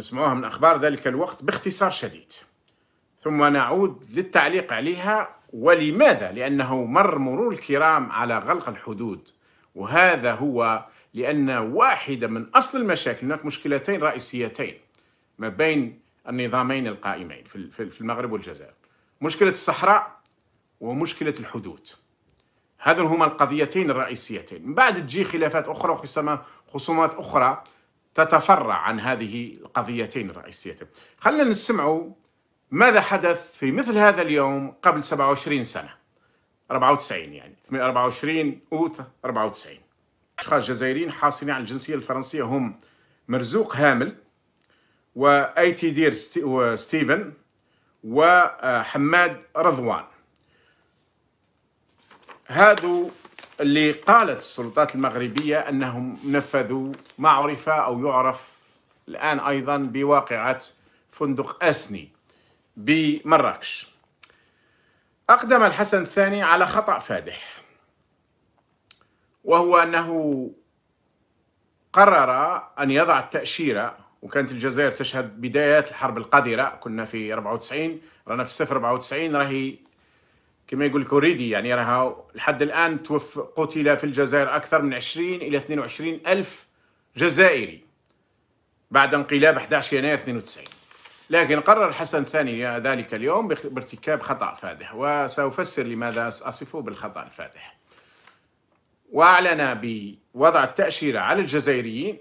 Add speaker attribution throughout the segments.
Speaker 1: نسمعوها من أخبار ذلك الوقت باختصار شديد ثم نعود للتعليق عليها ولماذا؟ لأنه مر مرور الكرام على غلق الحدود وهذا هو لأن واحدة من أصل المشاكل هناك مشكلتين رئيسيتين ما بين النظامين القائمين في المغرب والجزائر مشكلة الصحراء ومشكلة الحدود هذا هما القضيتين الرئيسيتين من بعد تجي خلافات أخرى وخصومات أخرى تتفرع عن هذه القضيتين الرئيسيتين خلينا نسمعوا ماذا حدث في مثل هذا اليوم قبل 27 سنة 94 يعني 24 أوت 94 أشخاص جزائريين حاصلين على الجنسية الفرنسية هم مرزوق هامل تي دير ستيفن وحماد آه، رضوان هادو اللي قالت السلطات المغربية أنهم نفذوا ما عرف أو يعرف الآن أيضا بواقعة فندق أسني بمراكش أقدم الحسن الثاني على خطأ فادح وهو أنه قرر أن يضع التأشيرة وكانت الجزائر تشهد بدايات الحرب القذرة كنا في 94 رانا في صفر 94 راهي كما يقول لك اوريدي يعني راها لحد الان توفى قتل في الجزائر اكثر من 20 الى 22 الف جزائري بعد انقلاب 11 يناير 92 لكن قرر حسن الثاني ذلك اليوم بارتكاب خطا فادح وسافسر لماذا اصفه بالخطا الفادح واعلن بوضع التاشيره على الجزائريين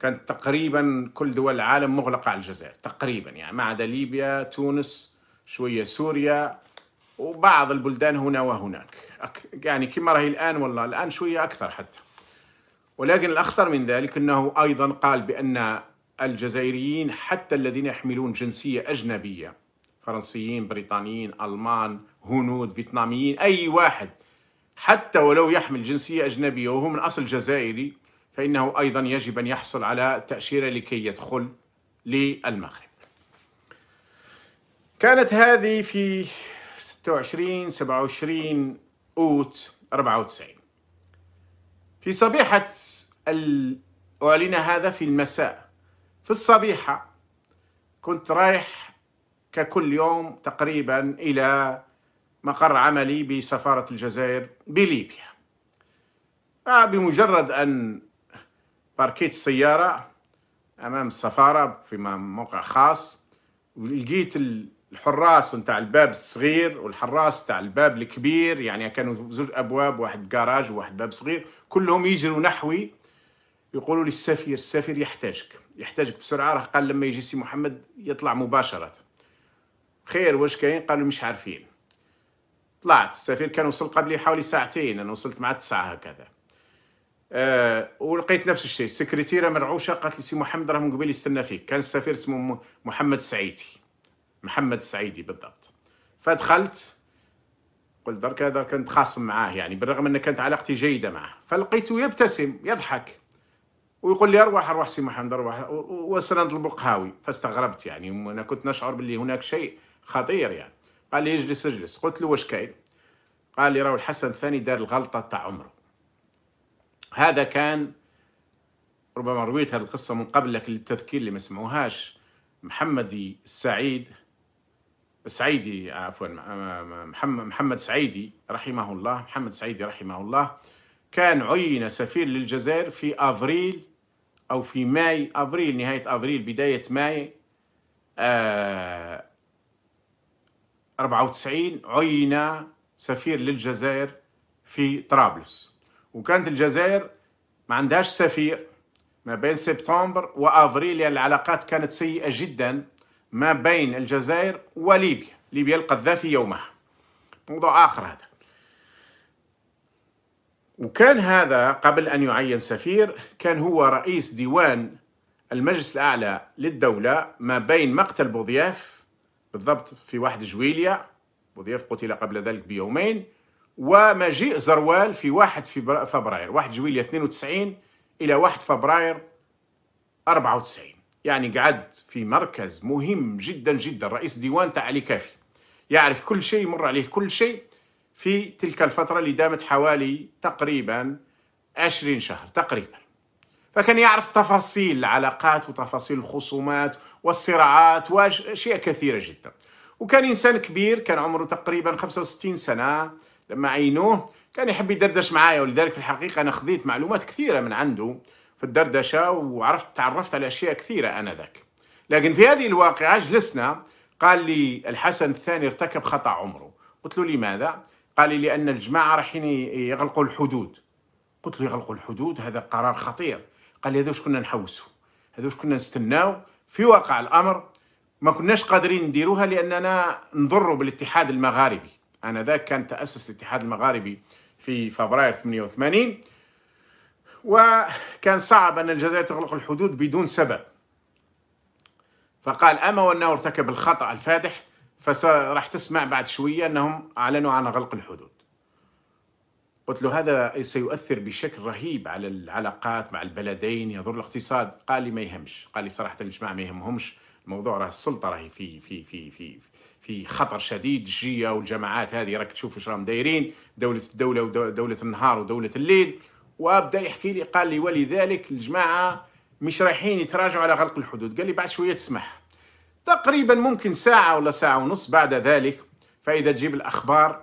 Speaker 1: كانت تقريبا كل دول العالم مغلقه على الجزائر تقريبا يعني ما عدا ليبيا تونس شويه سوريا وبعض البلدان هنا وهناك يعني كما راهي الآن والله الآن شوية أكثر حتى ولكن الأخطر من ذلك أنه أيضا قال بأن الجزائريين حتى الذين يحملون جنسية أجنبية فرنسيين بريطانيين ألمان هنود فيتناميين أي واحد حتى ولو يحمل جنسية أجنبية وهو من أصل جزائري فإنه أيضا يجب أن يحصل على تأشيرة لكي يدخل للمغرب كانت هذه في 26 27 أوت 94 في صبيحة ال... أعلن هذا في المساء في الصبيحة كنت رايح ككل يوم تقريبا إلى مقر عملي بسفارة الجزائر بليبيا آه، بمجرد أن باركيت السيارة أمام السفارة في موقع خاص لقيت الحراس نتاع الباب الصغير والحراس نتاع الباب الكبير يعني كانوا زوج ابواب واحد كراج وواحد باب صغير كلهم يجروا نحوي يقولوا لي السفير السفير يحتاجك يحتاجك بسرعه راه قال لما يجي سي محمد يطلع مباشره خير واش كاين قالوا مش عارفين طلعت السفير كان وصل قبلي حوالي ساعتين انا وصلت مع تسعة هكذا أه ولقيت نفس الشيء السكرتيره مرعوشه قالت لي سي محمد راه من قبل يستنى فيك كان السفير اسمه محمد سعيتي محمد السعيدي بالضبط فدخلت قلت درك هذا كنت خاصم معاه يعني بالرغم ان كانت علاقتي جيده معه فلقيته يبتسم يضحك ويقول لي اروح اروح سي محمد اروح وسنطلب قهاوي فاستغربت يعني انا كنت نشعر باللي هناك شيء خطير يعني قال لي اجلس اجلس قلت له واش كاين قال لي راهو الحسن الثاني دار الغلطه تاع عمره هذا كان ربما رويت هذه القصه من قبل لكن للتذكير اللي ما سمعوهاش محمد السعيد سعيدي عفوا محمد محمد سعيدي رحمه الله محمد سعيدي رحمه الله كان عين سفير للجزائر في افريل او في ماي افريل نهايه افريل بدايه ماي آه، أربعة 94 عين سفير للجزائر في طرابلس وكانت الجزائر ما عندهاش سفير ما بين سبتمبر وافريل يعني العلاقات كانت سيئه جدا ما بين الجزائر وليبيا ليبيا القذافي يومها موضوع آخر هذا وكان هذا قبل أن يعين سفير كان هو رئيس ديوان المجلس الأعلى للدولة ما بين مقتل بوضياف بالضبط في واحد جويليا بوضياف قتل قبل ذلك بيومين ومجيء زروال في 1 فبراير 1 جويليا 92 إلى 1 فبراير 94 يعني قعد في مركز مهم جدا جدا رئيس ديوان تاع علي كافي يعرف كل شيء يمر عليه كل شيء في تلك الفترة اللي دامت حوالي تقريبا عشرين شهر تقريبا فكان يعرف تفاصيل العلاقات وتفاصيل الخصومات والصراعات وأشياء كثيرة جدا وكان إنسان كبير كان عمره تقريبا 65 سنة لما عينوه كان يحب يدردش معايا ولذلك في الحقيقة أنا خذيت معلومات كثيرة من عنده في الدردشه وعرفت تعرفت على اشياء كثيره انذاك لكن في هذه الواقعه جلسنا قال لي الحسن الثاني ارتكب خطا عمره قلت له لماذا قال لي لان الجماعه رايحين يغلقوا الحدود قلت له يغلقوا الحدود هذا قرار خطير قال لي هذوش كنا نحوسوا هذوش كنا نستناو في واقع الامر ما كناش قادرين نديروها لاننا نضروا بالاتحاد المغاربي انا ذاك كان تاسس الاتحاد المغاربي في فبراير 88 وكان صعب أن الجزائر تغلق الحدود بدون سبب فقال أما وأنه ارتكب الخطأ الفادح فراح تسمع بعد شوية أنهم أعلنوا عن غلق الحدود قلت له هذا سيؤثر بشكل رهيب على العلاقات مع البلدين يضر الاقتصاد قال لي ما يهمش قال لي صراحة الجماعة ما يهمهمش الموضوع راه السلطة راهي في في في في في خطر شديد الجية والجماعات هذه راك تشوف واش راهم دايرين دولة الدولة ودولة النهار ودولة الليل وبدا يحكي لي قال لي ولذلك الجماعه مش رايحين يتراجعوا على غلق الحدود قال لي بعد شويه تسمح تقريبا ممكن ساعه ولا ساعه ونص بعد ذلك فاذا تجيب الاخبار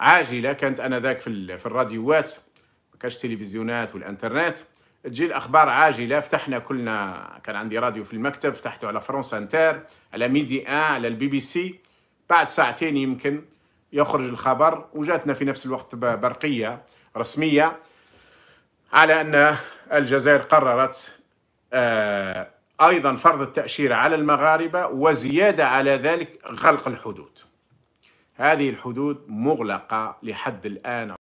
Speaker 1: عاجله كانت انذاك في في الراديوات ما كانش تلفزيونات والانترنت تجي الاخبار عاجله فتحنا كلنا كان عندي راديو في المكتب فتحته على فرنسا انتر على ميدي ان على البي بي سي بعد ساعتين يمكن يخرج الخبر وجاتنا في نفس الوقت برقيه رسميه على أن الجزائر قررت آه، أيضا فرض التأشيرة على المغاربة وزيادة على ذلك غلق الحدود هذه الحدود مغلقة لحد الآن